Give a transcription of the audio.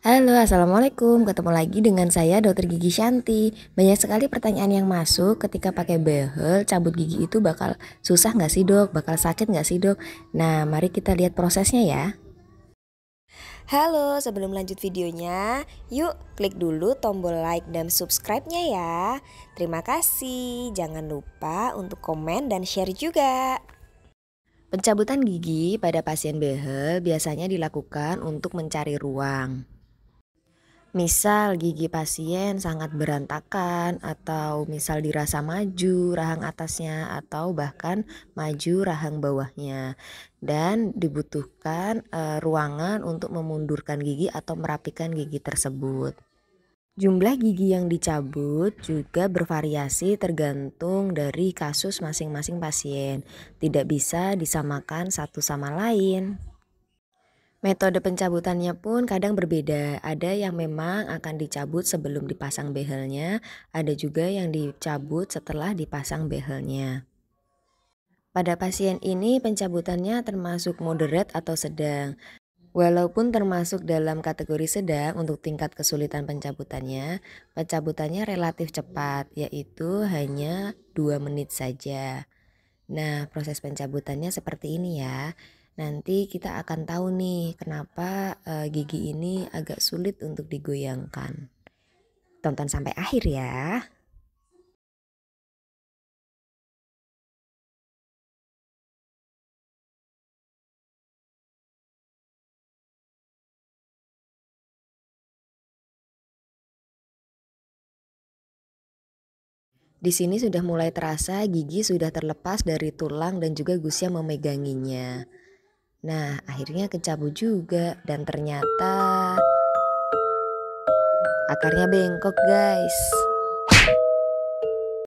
Halo, Assalamualaikum. Ketemu lagi dengan saya, Dokter Gigi Shanti. Banyak sekali pertanyaan yang masuk ketika pakai behel, cabut gigi itu bakal susah nggak sih dok? Bakal sakit nggak sih dok? Nah, mari kita lihat prosesnya ya. Halo, sebelum lanjut videonya, yuk klik dulu tombol like dan subscribe-nya ya. Terima kasih, jangan lupa untuk komen dan share juga. Pencabutan gigi pada pasien behel biasanya dilakukan untuk mencari ruang. Misal gigi pasien sangat berantakan atau misal dirasa maju rahang atasnya atau bahkan maju rahang bawahnya dan dibutuhkan e, ruangan untuk memundurkan gigi atau merapikan gigi tersebut. Jumlah gigi yang dicabut juga bervariasi tergantung dari kasus masing-masing pasien. Tidak bisa disamakan satu sama lain. Metode pencabutannya pun kadang berbeda. Ada yang memang akan dicabut sebelum dipasang behelnya, ada juga yang dicabut setelah dipasang behelnya. Pada pasien ini pencabutannya termasuk moderate atau sedang. Walaupun termasuk dalam kategori sedang untuk tingkat kesulitan pencabutannya, pencabutannya relatif cepat, yaitu hanya 2 menit saja. Nah, proses pencabutannya seperti ini ya. Nanti kita akan tahu nih kenapa uh, gigi ini agak sulit untuk digoyangkan. Tonton sampai akhir ya. Di sini sudah mulai terasa gigi sudah terlepas dari tulang dan juga gusi yang memeganginya. Nah, akhirnya kecabut juga dan ternyata akarnya bengkok, guys.